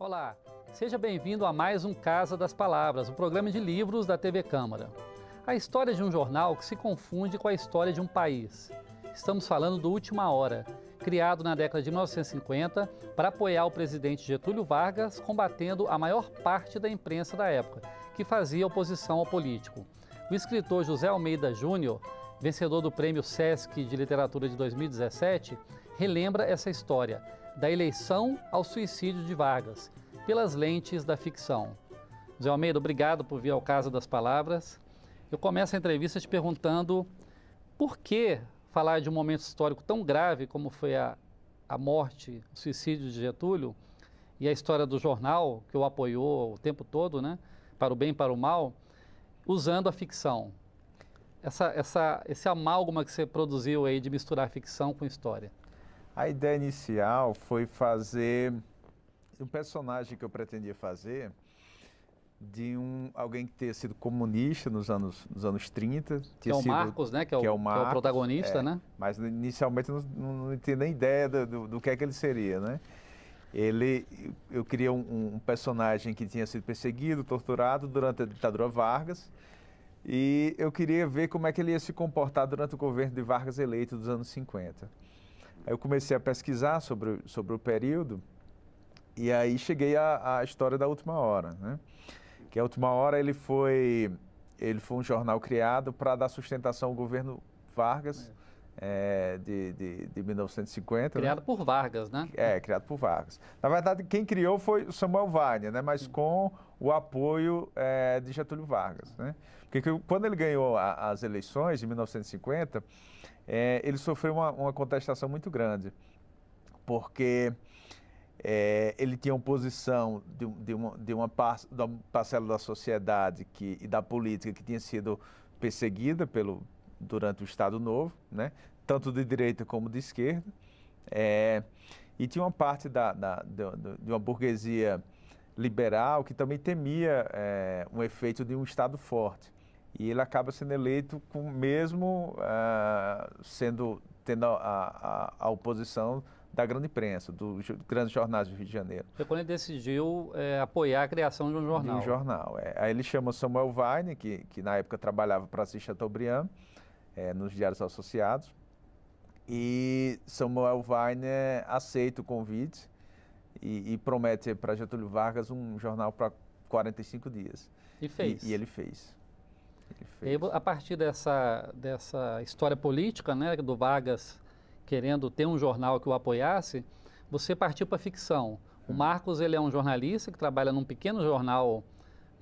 Olá, seja bem-vindo a mais um Casa das Palavras, o programa de livros da TV Câmara. A história de um jornal que se confunde com a história de um país. Estamos falando do Última Hora, criado na década de 1950 para apoiar o presidente Getúlio Vargas combatendo a maior parte da imprensa da época, que fazia oposição ao político. O escritor José Almeida Júnior, vencedor do Prêmio SESC de Literatura de 2017, relembra essa história da eleição ao suicídio de Vargas, pelas lentes da ficção. José Almeida, obrigado por vir ao Casa das Palavras. Eu começo a entrevista te perguntando por que falar de um momento histórico tão grave como foi a, a morte, o suicídio de Getúlio e a história do jornal que o apoiou o tempo todo, né, para o bem e para o mal, usando a ficção. Essa, essa, esse amálgama que você produziu aí de misturar ficção com história. A ideia inicial foi fazer um personagem que eu pretendia fazer de um alguém que tinha sido comunista nos anos, nos anos 30. Que é o sido, Marcos, né? Que é o, que é o, Marcos, que é o protagonista, é, né? Mas inicialmente não, não, não tinha nem ideia do, do que é que ele seria, né? Ele, eu queria um, um personagem que tinha sido perseguido, torturado durante a ditadura Vargas. E eu queria ver como é que ele ia se comportar durante o governo de Vargas eleito dos anos 50. Aí eu comecei a pesquisar sobre, sobre o período e aí cheguei à, história da Última Hora, né? Que a Última Hora ele foi, ele foi um jornal criado para dar sustentação ao governo Vargas é. É, de, de, de, 1950. Né? Criado né? por Vargas, né? É, criado por Vargas. Na verdade, quem criou foi Samuel Wagner, né? Mas com o apoio é, de Getúlio Vargas. Né? Porque quando ele ganhou a, as eleições de 1950, é, ele sofreu uma, uma, contestação muito grande, porque é, ele tinha oposição de, de, uma, de, uma par, de, uma, parcela da sociedade que, e da política que tinha sido perseguida pelo, durante o Estado Novo, né? tanto de direita como de esquerda, eh, e tinha uma parte da, da, de uma burguesia liberal que também temia é, um efeito de um Estado forte. E ele acaba sendo eleito com mesmo eh, sendo tendo a, a, a, oposição da grande imprensa, dos grandes jornais do Rio de Janeiro. Foi quando ele decidiu é, apoiar a criação de um jornal. De um jornal, é. Aí ele chama Samuel Weiner, que, que na época trabalhava para Assis Chateaubriand, é, nos Diários Associados, e Samuel Weiner é aceita o convite e, e promete para Getúlio Vargas um jornal para 45 dias. E fez. E, e ele fez. Ele fez. E a partir dessa, dessa história política, né, do Vargas querendo ter um jornal que o apoiasse, você partiu para ficção. O hum. Marcos ele é um jornalista que trabalha num pequeno jornal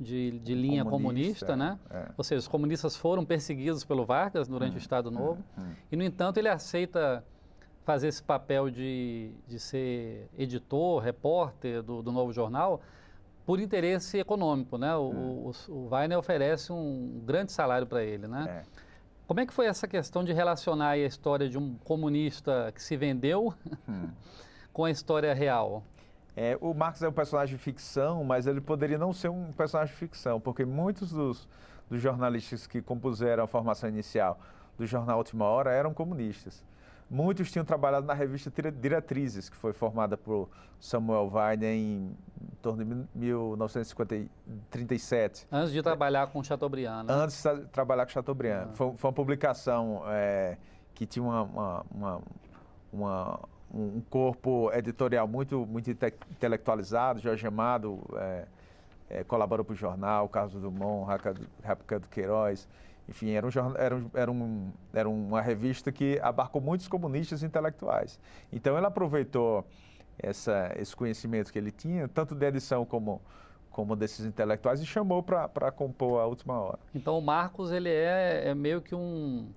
de, de linha comunista, comunista né? É. Ou seja, os comunistas foram perseguidos pelo Vargas durante hum, o Estado hum, Novo. Hum. E, no entanto, ele aceita fazer esse papel de, de ser editor, repórter do, do novo jornal, por interesse econômico, né? O, hum. o, oferece um grande salário para ele, né? É. Como é que foi essa questão de relacionar a história de um comunista que se vendeu hum. com a história real? É, o Marx é um personagem de ficção, mas ele poderia não ser um personagem de ficção, porque muitos dos, dos jornalistas que compuseram a formação inicial do jornal Última Hora eram comunistas. Muitos tinham trabalhado na revista Diretrizes, que foi formada por Samuel Weiner em, em torno de 1937. Antes de é. trabalhar com Chateaubriand, né? Antes de trabalhar com Chateaubriand. Ah. Foi, foi, uma publicação é, que tinha uma, uma, uma, uma, um corpo editorial muito, muito intelectualizado. Jorge Amado é, é, colaborou para o jornal, Carlos Dumont, Raca do Queiroz. Enfim, era, um, era, era, um, era uma revista que abarcou muitos comunistas intelectuais. Então, ele aproveitou essa, esse conhecimento que ele tinha, tanto de edição como, como desses intelectuais, e chamou para compor a última hora. Então, o Marcos, ele é, é meio que um.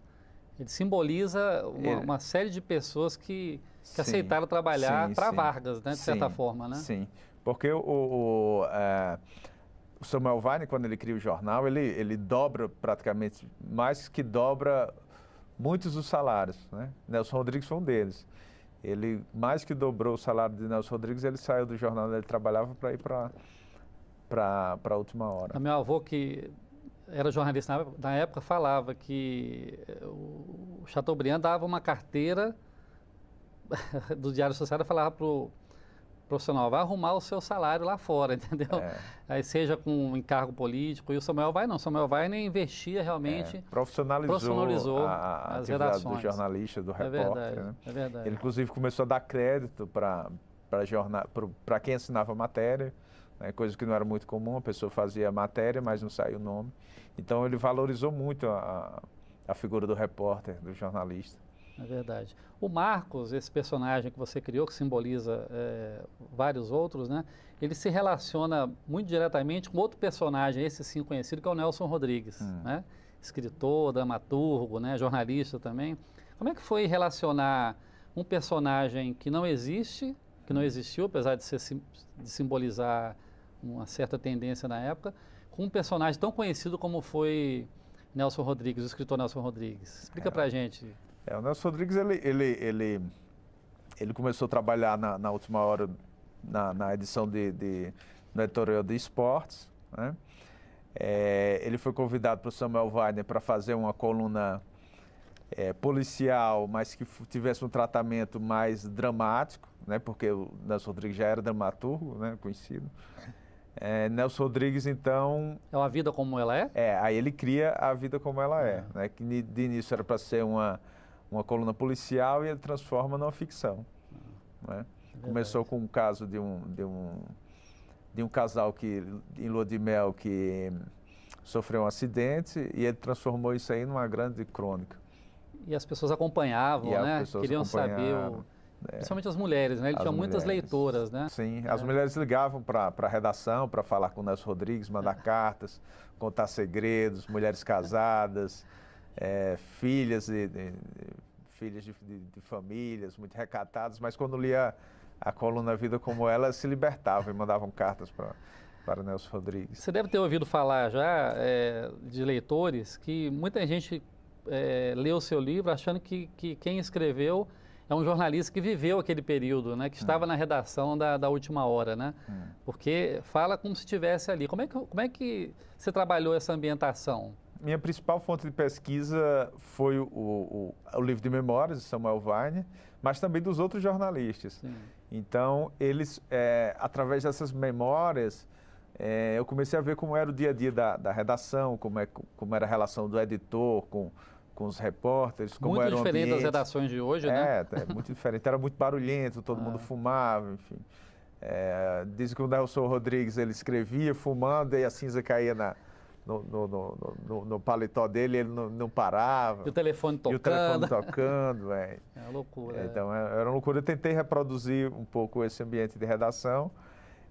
Ele simboliza uma, ele... uma série de pessoas que, que aceitaram trabalhar para Vargas, né, de certa forma, né? Sim, porque o, o, o é, o Samuel Vane quando ele cria o jornal, ele, ele dobra praticamente, mais que dobra muitos dos salários. Né? Nelson Rodrigues foi um deles. Ele mais que dobrou o salário de Nelson Rodrigues, ele saiu do jornal onde ele trabalhava para ir para a última hora. A meu avô, que era jornalista na época, falava que eh, o Chateaubriand dava uma carteira do Diário Social, e falava para o profissional vai arrumar o seu salário lá fora, entendeu? É. Aí seja com um encargo político, e o Samuel vai não, o Samuel vai nem investia realmente. É. Profissionalizou, profissionalizou a, as redações. do jornalista, do é repórter. Verdade, né? É verdade. Ele, inclusive, começou a dar crédito para quem assinava a matéria, né? coisa que não era muito comum, a pessoa fazia matéria, mas não saía o nome. Então, ele valorizou muito a, a figura do repórter, do jornalista. É verdade. O Marcos, esse personagem que você criou, que simboliza é, vários outros, né? Ele se relaciona muito diretamente com outro personagem, esse sim conhecido, que é o Nelson Rodrigues, hum. né? Escritor, dramaturgo, né? Jornalista também. Como é que foi relacionar um personagem que não existe, que não hum. existiu, apesar de, ser, de simbolizar uma certa tendência na época, com um personagem tão conhecido como foi Nelson Rodrigues, o escritor Nelson Rodrigues. Explica é, pra gente. É, o Nelson Rodrigues, ele, ele, ele, ele começou a trabalhar na, na última hora, na, na edição de, de, no editorial de esportes, né? É, ele foi convidado para o Samuel Weiner para fazer uma coluna é, policial, mas que tivesse um tratamento mais dramático, né? porque o Nelson Rodrigues já era dramaturgo, né? conhecido. É, Nelson Rodrigues, então... É uma vida como ela é? É, aí ele cria a vida como ela é. é né? Que de início era para ser uma uma coluna policial e ele transforma numa ficção. Né? É Começou com um caso de um, de um, de um casal que, em lua de mel que sofreu um acidente e ele transformou isso aí numa grande crônica. E as pessoas acompanhavam, e né? Pessoas Queriam saber, o... é. principalmente as mulheres, né? Ele as tinha mulheres. muitas leitoras, né? Sim, as é. mulheres ligavam para a redação para falar com o Nelson Rodrigues, mandar cartas, contar segredos, mulheres casadas é, filhas de, de, de filhas de, de, famílias muito recatadas, mas quando lia a coluna Vida como ela, se libertavam e mandavam cartas para para Nelson Rodrigues. Você deve ter ouvido falar já é, de leitores que muita gente é, leu o seu livro achando que, que quem escreveu é um jornalista que viveu aquele período, né? Que hum. estava hum. na redação da, da última hora, né? Hum. Porque fala como se estivesse ali. Como é, que, como é que você trabalhou essa ambientação? minha principal fonte de pesquisa foi o, o, o, livro de memórias de Samuel Weiner, mas também dos outros jornalistas. Sim. Então, eles, é, através dessas memórias, é, eu comecei a ver como era o dia a dia da, da redação, como, é, como era a relação do editor com, com os repórteres, como muito era o Muito diferente das redações de hoje, né? é, né? É, muito diferente. Era muito barulhento, todo ah. mundo fumava, enfim. É, diz que o Nelson Rodrigues ele escrevia fumando e a cinza caía na, no, no, no, no, paletó dele, ele não, não parava. E o telefone tocando. E o telefone tocando, velho. É. é uma loucura. É. Então, é, era uma loucura. Eu tentei reproduzir um pouco esse ambiente de redação,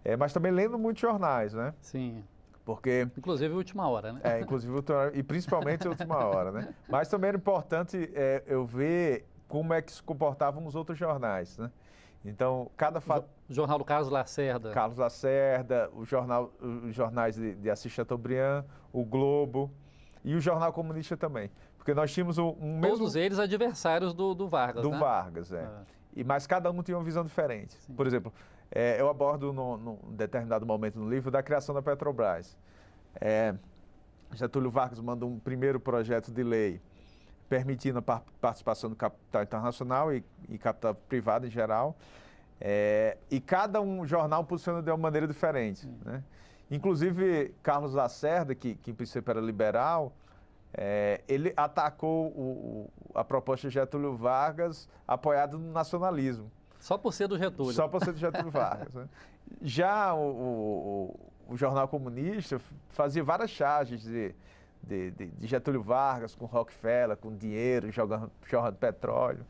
é, mas também lendo muitos jornais, né? Sim. Porque, inclusive Última Hora, né? É, inclusive e principalmente Última Hora, né? Mas também era importante é, eu ver como é que se comportavam os outros jornais, né? Então, cada fato. Jornal do Carlos Lacerda. Carlos Lacerda, o jornal, os jornais de, de Assis Chateaubriand, o Globo e o Jornal Comunista também. Porque nós tínhamos um, um Todos mesmo... eles adversários do, do Vargas. Do né? Vargas, é. Ah. E, mas cada um tinha uma visão diferente. Sim. Por exemplo, é, eu abordo num, num determinado momento no livro da criação da Petrobras. É, Getúlio Vargas manda um primeiro projeto de lei permitindo a participação do capital internacional e, e capital privado em geral. É, e cada um jornal posiciona de uma maneira diferente. Né? Inclusive, Carlos Lacerda, que, que em princípio era liberal, é, ele atacou o, o, a proposta de Getúlio Vargas apoiado no nacionalismo. Só por ser do Getúlio. Só por ser do Getúlio Vargas. Né? Já o, o, jornal comunista fazia várias charges de de, de, de Getúlio Vargas, com Rockefeller, com dinheiro, jogando, jogando petróleo.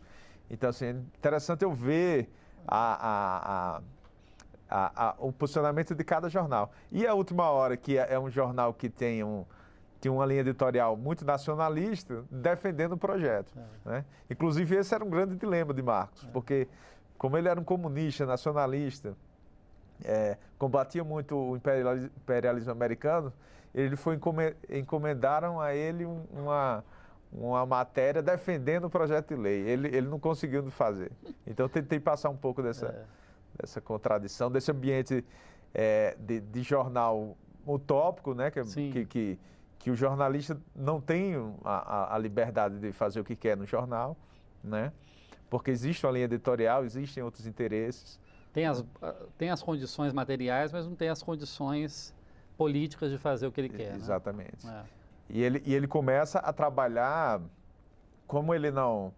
Então, assim, é interessante eu ver a, a, a, o posicionamento de cada jornal. E a Última Hora, que é, é um jornal que tem um, tinha uma linha editorial muito nacionalista defendendo o projeto. É. Né? Inclusive, esse era um grande dilema de Marcos, é. porque, como ele era um comunista nacionalista, é, combatia muito o imperialismo americano, ele foi encomendaram a ele uma uma matéria defendendo o projeto de lei. Ele, ele não conseguiu fazer. Então tentei passar um pouco dessa, é. dessa contradição, desse ambiente é, de, de, jornal utópico, né? Que, que, que, que, o jornalista não tem a, a, liberdade de fazer o que quer no jornal, né? Porque existe uma linha editorial, existem outros interesses. Tem as, ah, tem as condições materiais, mas não tem as condições políticas de fazer o que ele quer. Né? Exatamente. Né? E, ele, e ele começa a trabalhar como ele não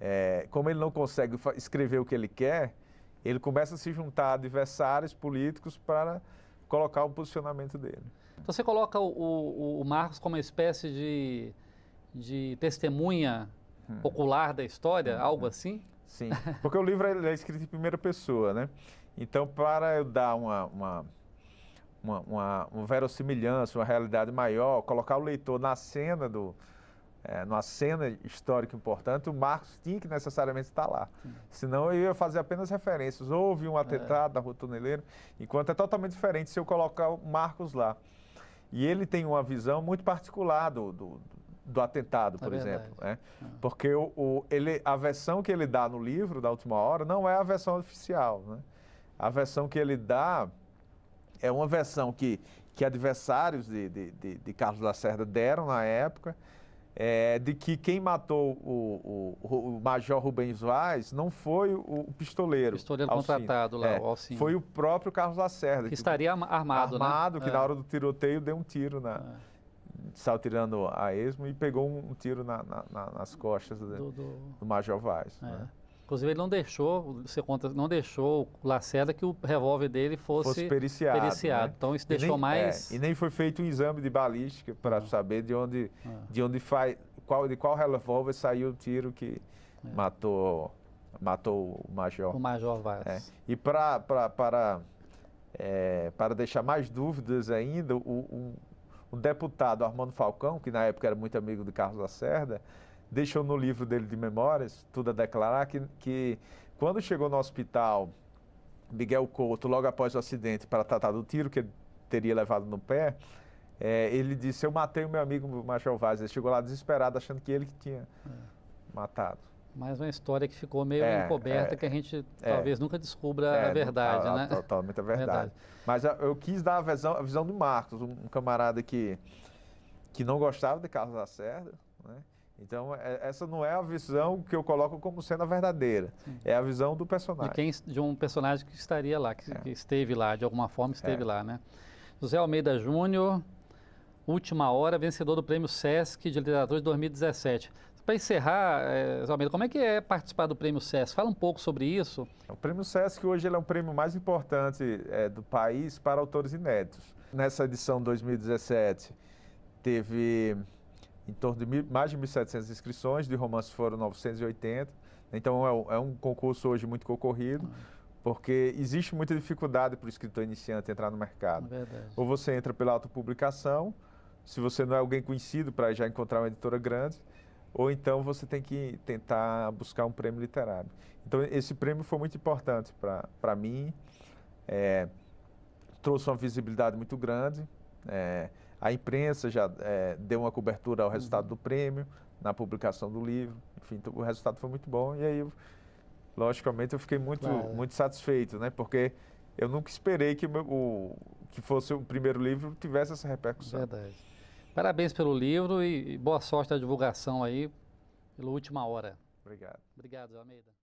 é, como ele não consegue escrever o que ele quer, ele começa a se juntar a adversários políticos para colocar o posicionamento dele. Então você coloca o, o, o Marcos como uma espécie de, de testemunha hum. ocular da história, hum. algo hum. assim? Sim, porque o livro é escrito em primeira pessoa, né? Então, para eu dar uma, uma uma, uma, uma verossimilhança, uma realidade maior, colocar o leitor na cena do, é, numa cena histórica importante, o Marcos tinha que necessariamente estar lá. Senão eu ia fazer apenas referências. Houve um atentado é. na Rua Tuneleira, enquanto é totalmente diferente se eu colocar o Marcos lá. E ele tem uma visão muito particular do, do, do atentado, por é exemplo. Né? Ah. Porque o, o, ele, a versão que ele dá no livro, da última hora, não é a versão oficial. Né? A versão que ele dá é uma versão que, que adversários de, de, de, de Carlos Lacerda deram na época, é, de que quem matou o, o, o Major Rubens Vaz não foi o, o pistoleiro. O pistoleiro Alcino. contratado lá, é, o Alcino. Foi o próprio Carlos Lacerda. Que, que estaria armado, Armado, né? que é. na hora do tiroteio deu um tiro na... É. Saiu tirando a esmo e pegou um tiro na, na, na, nas costas do, do... do Major Vaz. É. Né? Inclusive, ele não deixou, você conta, não deixou o Lacerda que o revólver dele fosse, fosse periciado. periciado. Né? Então, isso e deixou nem, é, mais. É, e nem foi feito um exame de balística para saber de onde, é. de onde faz, qual, de qual revólver saiu o tiro que é. matou, matou o Major. O Major Vaz. É. E pra, pra, para, é, para deixar mais dúvidas ainda, o, o, o deputado Armando Falcão, que na época era muito amigo de Carlos Lacerda, deixou no livro dele de memórias, tudo a declarar, que, que quando chegou no hospital Miguel Couto, logo após o acidente, para tratar do tiro que ele teria levado no pé, é, ele disse: Eu matei o meu amigo Marcel Vaz. Ele chegou lá desesperado, achando que ele que tinha é. matado. Mais uma história que ficou meio é, encoberta, é, que a gente é. talvez nunca descubra a é, verdade, não, né? Totalmente a verdade. verdade. Mas eu quis dar a visão, a visão do Marcos, um, um camarada que, que não gostava de Carlos Lacerda, né? Então, é, essa não é a visão que eu coloco como sendo a verdadeira. Sim. É a visão do personagem. De, quem, de um personagem que estaria lá, que, é. que esteve lá, de alguma forma esteve é. lá, né? José Almeida Júnior, última hora, vencedor do Prêmio Sesc de Literatura de 2017. Para encerrar, é, José Almeida, como é que é participar do Prêmio Sesc? Fala um pouco sobre isso. O Prêmio Sesc hoje é um prêmio mais importante eh, do país para autores inéditos. Nessa edição 2017, teve em torno de mil, mais de 1.700 inscrições, de romances foram 980. Então é um, é um concurso hoje muito concorrido, ah. porque existe muita dificuldade para o escritor iniciante entrar no mercado. Ou você entra pela autopublicação, se você não é alguém conhecido para já encontrar uma editora grande, ou então você tem que tentar buscar um prêmio literário. Então, esse prêmio foi muito importante para mim, é, trouxe uma visibilidade muito grande, é, a imprensa já é, deu uma cobertura ao resultado do prêmio, na publicação do livro. Enfim, então o resultado foi muito bom. E aí, logicamente, eu fiquei muito, claro. muito satisfeito, né? Porque eu nunca esperei que, o, meu, o que fosse o primeiro livro tivesse essa repercussão. Verdade. Parabéns pelo livro e boa sorte na divulgação aí, pela última hora. Obrigado. Obrigado, Almeida.